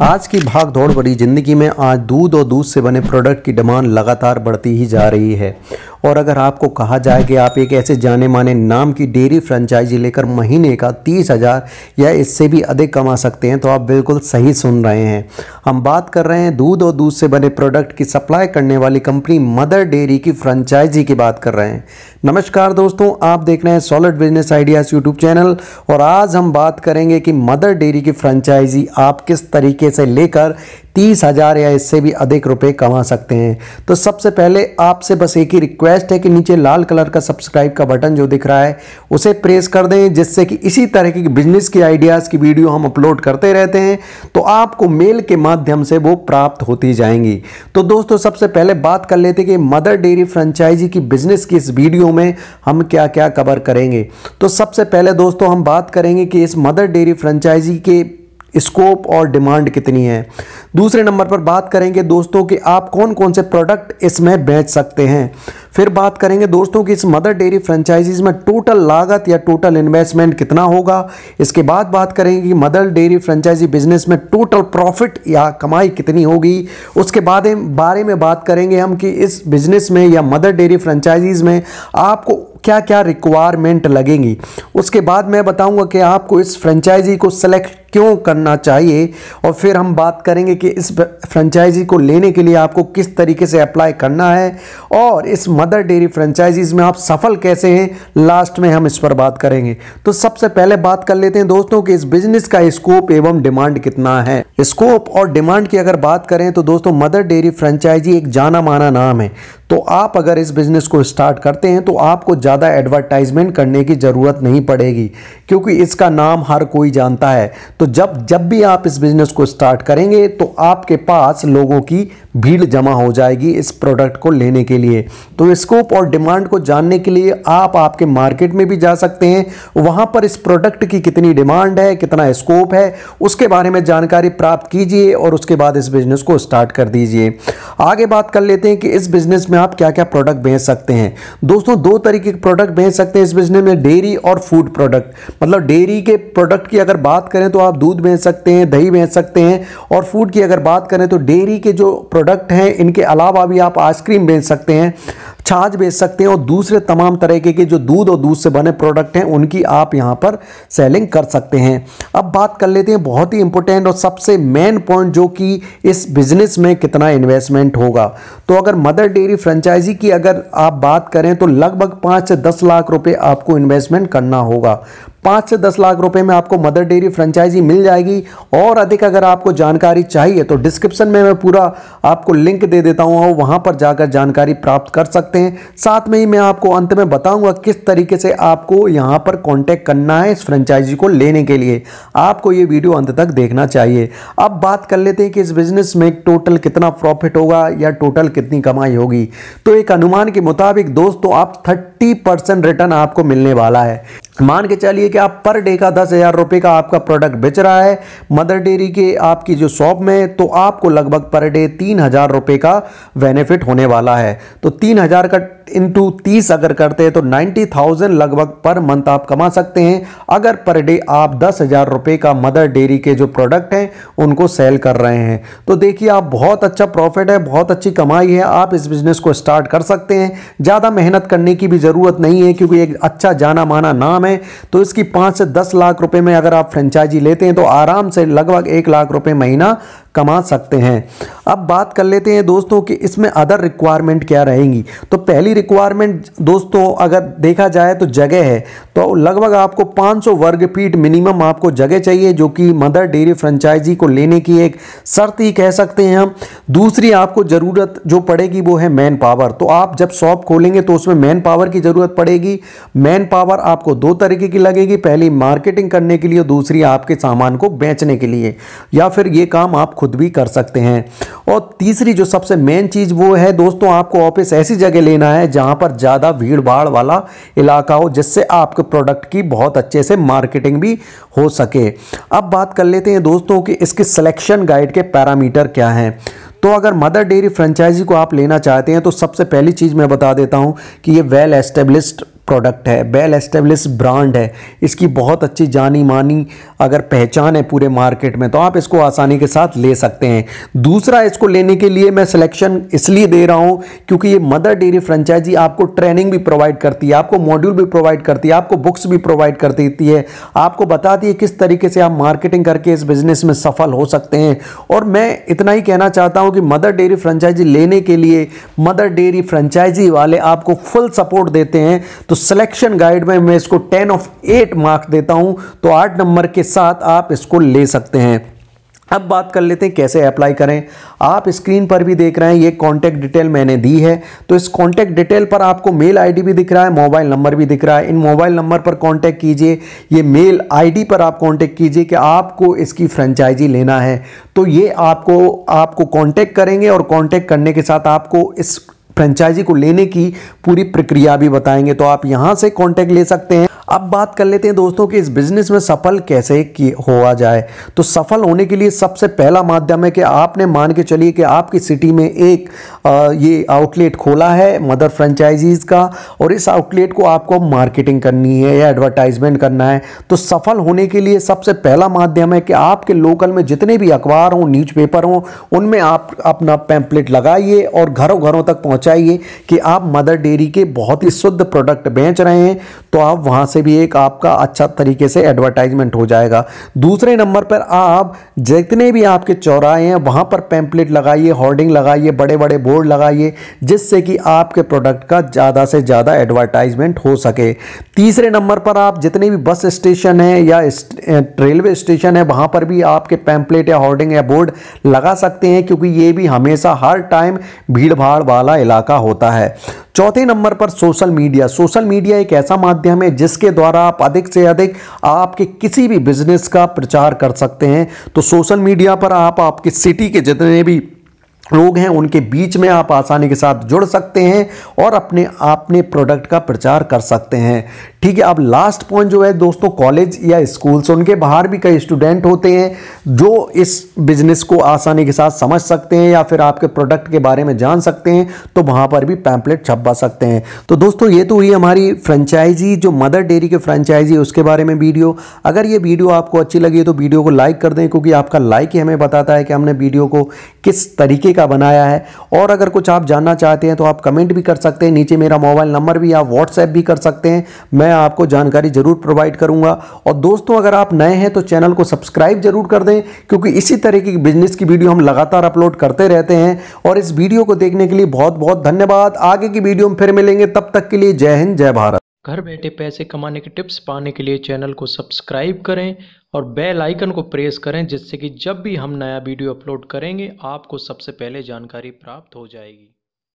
आज की भाग दौड़ बड़ी ज़िंदगी में आज दूध और दूध से बने प्रोडक्ट की डिमांड लगातार बढ़ती ही जा रही है और अगर आपको कहा जाए कि आप एक ऐसे जाने माने नाम की डेयरी फ्रेंचाइजी लेकर महीने का तीस हज़ार या इससे भी अधिक कमा सकते हैं तो आप बिल्कुल सही सुन रहे हैं हम बात कर रहे हैं दूध और दूध से बने प्रोडक्ट की सप्लाई करने वाली कंपनी मदर डेयरी की फ्रेंचाइजी की बात कर रहे हैं नमस्कार दोस्तों आप देख रहे हैं solid business ideas YouTube channel और आज हम बात करेंगे कि मदर डेयरी की फ्रेंचाइजी आप किस तरीके से लेकर तीस हज़ार या इससे भी अधिक रुपए कमा सकते हैं तो सबसे पहले आपसे बस एक ही रिक्वेस्ट है कि नीचे लाल कलर का सब्सक्राइब का बटन जो दिख रहा है उसे प्रेस कर दें जिससे कि इसी तरह की बिजनेस की आइडियाज़ की वीडियो हम अपलोड करते रहते हैं तो आपको मेल के माध्यम से वो प्राप्त होती जाएंगी तो दोस्तों सबसे पहले बात कर लेते कि मदर डेयरी फ्रेंचाइजी की बिजनेस की इस वीडियो में हम क्या क्या कवर करेंगे तो सबसे पहले दोस्तों हम बात करेंगे कि इस मदर डेयरी फ्रेंचाइजी के स्कोप और डिमांड कितनी है दूसरे नंबर पर बात करेंगे दोस्तों कि आप कौन कौन से प्रोडक्ट इसमें बेच सकते हैं फिर बात करेंगे दोस्तों कि इस मदर डेयरी फ्रेंचाइजीज में टोटल लागत या टोटल इन्वेस्टमेंट कितना होगा इसके बाद बात करेंगे कि मदर डेयरी फ्रेंचाइजी बिजनेस में टोटल प्रॉफिट या कमाई कितनी होगी उसके बाद बारे में बात करेंगे हम कि इस बिजनेस में या मदर डेयरी फ्रेंचाइजीज में आपको क्या क्या रिक्वायरमेंट लगेंगी उसके बाद मैं बताऊंगा कि आपको इस फ्रेंचाइजी को सेलेक्ट क्यों करना चाहिए और फिर हम बात करेंगे कि इस फ्रेंचाइजी को लेने के लिए आपको किस तरीके से अप्लाई करना है और इस मदर डेयरी फ्रेंचाइजीज़ में आप सफल कैसे हैं लास्ट में हम इस पर बात करेंगे तो सबसे पहले बात कर लेते हैं दोस्तों कि इस बिजनेस का स्कोप एवं डिमांड कितना है स्कोप और डिमांड की अगर बात करें तो दोस्तों मदर डेयरी फ्रेंचाइजी एक जाना माना नाम है तो आप अगर इस बिज़नेस को स्टार्ट करते हैं तो आपको ज़्यादा एडवर्टाइजमेंट करने की ज़रूरत नहीं पड़ेगी क्योंकि इसका नाम हर कोई जानता है तो जब जब भी आप इस बिजनेस को स्टार्ट करेंगे तो आपके पास लोगों की भीड़ जमा हो जाएगी इस प्रोडक्ट को लेने के लिए तो स्कोप और डिमांड को जानने के लिए आप आपके मार्केट में भी जा सकते हैं वहाँ पर इस प्रोडक्ट की कितनी डिमांड है कितना स्कोप है उसके बारे में जानकारी प्राप्त कीजिए और उसके बाद इस बिजनेस को स्टार्ट कर दीजिए आगे बात कर लेते हैं कि इस बिजनेस में आप क्या क्या प्रोडक्ट बेच सकते हैं दोस्तों दो तरीके के प्रोडक्ट बेच सकते हैं इस बिजनेस में डेयरी और फूड प्रोडक्ट मतलब डेयरी के प्रोडक्ट की अगर बात करें तो आप आप दूध बेच सकते हैं दही बेच सकते हैं और फूड की अगर बात करें तो डेयरी के जो प्रोडक्ट हैं इनके अलावा भी आप आइसक्रीम बेच सकते हैं छाछ बेच सकते हैं और दूसरे तमाम तरीके के जो दूध और दूध से बने प्रोडक्ट हैं उनकी आप यहाँ पर सेलिंग कर सकते हैं अब बात कर लेते हैं बहुत ही इंपॉर्टेंट और सबसे मेन पॉइंट जो कि इस बिजनेस में कितना इन्वेस्टमेंट होगा तो अगर मदर डेयरी फ्रेंचाइजी की अगर आप बात करें तो लगभग पाँच से दस लाख रुपये आपको इन्वेस्टमेंट करना होगा पाँच से दस लाख रुपए में आपको मदर डेयरी फ्रेंचाइजी मिल जाएगी और अधिक अगर आपको जानकारी चाहिए तो डिस्क्रिप्शन में मैं पूरा आपको लिंक दे देता हूँ और वहाँ पर जाकर जानकारी प्राप्त कर सकते हैं साथ में ही मैं आपको अंत में बताऊँगा किस तरीके से आपको यहाँ पर कॉन्टैक्ट करना है इस फ्रेंचाइजी को लेने के लिए आपको ये वीडियो अंत तक देखना चाहिए अब बात कर लेते हैं कि इस बिज़नेस में टोटल कितना प्रॉफिट होगा या टोटल कितनी कमाई होगी तो एक अनुमान के मुताबिक दोस्तों आप थर्टी परसेंट रिटर्न आपको मिलने वाला है मान के चलिए कि आप पर डे का दस हज़ार रुपये का आपका प्रोडक्ट बेच रहा है मदर डेयरी के आपकी जो शॉप में तो आपको लगभग पर डे तीन हज़ार रुपये का बेनिफिट होने वाला है तो तीन हज़ार का इंटू तीस अगर करते हैं तो नाइन्टी थाउजेंड लगभग पर मंथ आप कमा सकते हैं अगर पर डे आप दस हज़ार रुपये का मदर डेयरी के जो प्रोडक्ट हैं उनको सेल कर रहे हैं तो देखिए आप बहुत अच्छा प्रॉफिट है बहुत अच्छी कमाई है आप इस बिज़नेस को स्टार्ट कर सकते हैं ज़्यादा मेहनत करने की भी ज़रूरत नहीं है क्योंकि एक अच्छा जाना माना नाम है तो इसकी पांच से दस लाख रुपए में अगर आप फ्रेंचाइजी लेते हैं तो आराम से लगभग एक लाख रुपए महीना कमा सकते हैं अब बात कर लेते हैं दोस्तों कि इसमें अदर रिक्वायरमेंट क्या रहेंगी तो पहली रिक्वायरमेंट दोस्तों अगर देखा जाए तो जगह है तो लगभग आपको 500 वर्ग फीट मिनिमम आपको जगह चाहिए जो कि मदर डेयरी फ्रेंचाइजी को लेने की एक शर्त ही कह सकते हैं हम दूसरी आपको ज़रूरत जो पड़ेगी वो है मैन पावर तो आप जब शॉप खोलेंगे तो उसमें मैन पावर की ज़रूरत पड़ेगी मैन पावर आपको दो तरीके की लगेगी पहली मार्केटिंग करने के लिए दूसरी आपके सामान को बेचने के लिए या फिर ये काम आप खुद भी कर सकते हैं और तीसरी जो सबसे मेन चीज़ वो है दोस्तों आपको ऑफिस ऐसी जगह लेना है जहां पर ज़्यादा भीड़ भाड़ वाला इलाका हो जिससे आपके प्रोडक्ट की बहुत अच्छे से मार्केटिंग भी हो सके अब बात कर लेते हैं दोस्तों कि इसके सिलेक्शन गाइड के पैरामीटर क्या हैं तो अगर मदर डेयरी फ्रेंचाइजी को आप लेना चाहते हैं तो सबसे पहली चीज़ मैं बता देता हूं कि ये वेल एस्टेब्लिश्ड प्रोडक्ट है वेल एस्टेब्लिश ब्रांड है इसकी बहुत अच्छी जानी मानी अगर पहचान है पूरे मार्केट में तो आप इसको आसानी के साथ ले सकते हैं दूसरा इसको लेने के लिए मैं सिलेक्शन इसलिए दे रहा हूँ क्योंकि ये मदर डेयरी फ्रेंचाइजी आपको ट्रेनिंग भी प्रोवाइड करती है आपको मॉड्यूल भी प्रोवाइड करती है आपको बुक्स भी प्रोवाइड कर देती है आपको बताती है किस तरीके से आप मार्केटिंग करके इस बिजनेस में सफल हो सकते हैं और मैं इतना ही कहना चाहता हूँ कि मदर डेयरी फ्रेंचाइजी लेने के लिए मदर डेयरी फ्रेंचाइजी वाले आपको फुल सपोर्ट देते हैं तो सिलेक्शन गाइड में मैं इसको टेन ऑफ एट मार्क देता हूं तो आठ नंबर के साथ आप इसको ले सकते हैं अब बात कर लेते हैं कैसे अप्लाई करें आप स्क्रीन पर भी देख रहे हैं ये कॉन्टैक्ट डिटेल मैंने दी है तो इस कॉन्टैक्ट डिटेल पर आपको मेल आईडी भी दिख रहा है मोबाइल नंबर भी दिख रहा है इन मोबाइल नंबर पर कॉन्टैक्ट कीजिए ये मेल आईडी पर आप कॉन्टैक्ट कीजिए कि आपको इसकी फ्रेंचाइजी लेना है तो ये आपको आपको कॉन्टैक्ट करेंगे और कॉन्टैक्ट करने के साथ आपको इस फ्रेंचाइजी को लेने की पूरी प्रक्रिया भी बताएंगे तो आप यहां से कॉन्टैक्ट ले सकते हैं अब बात कर लेते हैं दोस्तों कि इस बिजनेस में सफल कैसे हुआ जाए तो सफल होने के लिए सबसे पहला माध्यम है कि आपने मान के चलिए कि आपकी सिटी में एक आ, ये आउटलेट खोला है मदर फ्रेंचाइजीज़ का और इस आउटलेट को आपको मार्केटिंग करनी है या एडवर्टाइजमेंट करना है तो सफल होने के लिए सबसे पहला माध्यम है कि आपके लोकल में जितने भी अखबार हों न्यूज हों उनमें आप अपना पैम्पलेट लगाइए और घरों घरों तक पहुँचाइए कि आप मदर डेयरी के बहुत ही शुद्ध प्रोडक्ट बेच रहे हैं तो आप वहाँ से भी एक आपका अच्छा तरीके से एडवर्टाइजमेंट हो जाएगा दूसरे नंबर पर आप जितने भी आपके चौराहे हैं वहाँ पर पैम्पलेट लगाइए होर्डिंग लगाइए बड़े बड़े बोर्ड लगाइए जिससे कि आपके प्रोडक्ट का ज़्यादा से ज़्यादा एडवर्टाइजमेंट हो सके तीसरे नंबर पर आप जितने भी बस स्टेशन हैं या रेलवे स्टेशन है वहाँ पर भी आपके पैम्पलेट या होर्डिंग या बोर्ड लगा सकते हैं क्योंकि ये भी हमेशा हर टाइम भीड़ भाड़ वाला इलाका होता है चौथे नंबर पर सोशल मीडिया सोशल मीडिया एक ऐसा माध्यम है जिसके द्वारा आप अधिक से अधिक आपके किसी भी बिजनेस का प्रचार कर सकते हैं तो सोशल मीडिया पर आप आपकी सिटी के जितने भी लोग हैं उनके बीच में आप आसानी के साथ जुड़ सकते हैं और अपने अपने प्रोडक्ट का प्रचार कर सकते हैं ठीक है अब लास्ट पॉइंट जो है दोस्तों कॉलेज या स्कूल्स उनके बाहर भी कई स्टूडेंट होते हैं जो इस बिजनेस को आसानी के साथ समझ सकते हैं या फिर आपके प्रोडक्ट के बारे में जान सकते हैं तो वहाँ पर भी पैम्पलेट छपवा सकते हैं तो दोस्तों ये तो हुई हमारी फ्रेंचाइजी जो मदर डेयरी के फ्रेंचाइजी उसके बारे में वीडियो अगर ये वीडियो आपको अच्छी लगी तो वीडियो को लाइक कर दें क्योंकि आपका लाइक ही हमें बताता है कि हमने वीडियो को किस तरीके इसी का बनाया है और अगर कुछ आप जानना चाहते हैं तो आप कमेंट भी कर सकते हैं नीचे मेरा मोबाइल नंबर भी आप व्हाट्सएप भी कर सकते हैं मैं आपको जानकारी ज़रूर प्रोवाइड करूंगा और दोस्तों अगर आप नए हैं तो चैनल को सब्सक्राइब ज़रूर कर दें क्योंकि इसी तरह की बिजनेस की वीडियो हम लगातार अपलोड करते रहते हैं और इस वीडियो को देखने के लिए बहुत बहुत धन्यवाद आगे की वीडियो में फिर मिलेंगे तब तक के लिए जय हिंद जय भारत घर बैठे पैसे कमाने के टिप्स पाने के लिए चैनल को सब्सक्राइब करें और बेल आइकन को प्रेस करें जिससे कि जब भी हम नया वीडियो अपलोड करेंगे आपको सबसे पहले जानकारी प्राप्त हो जाएगी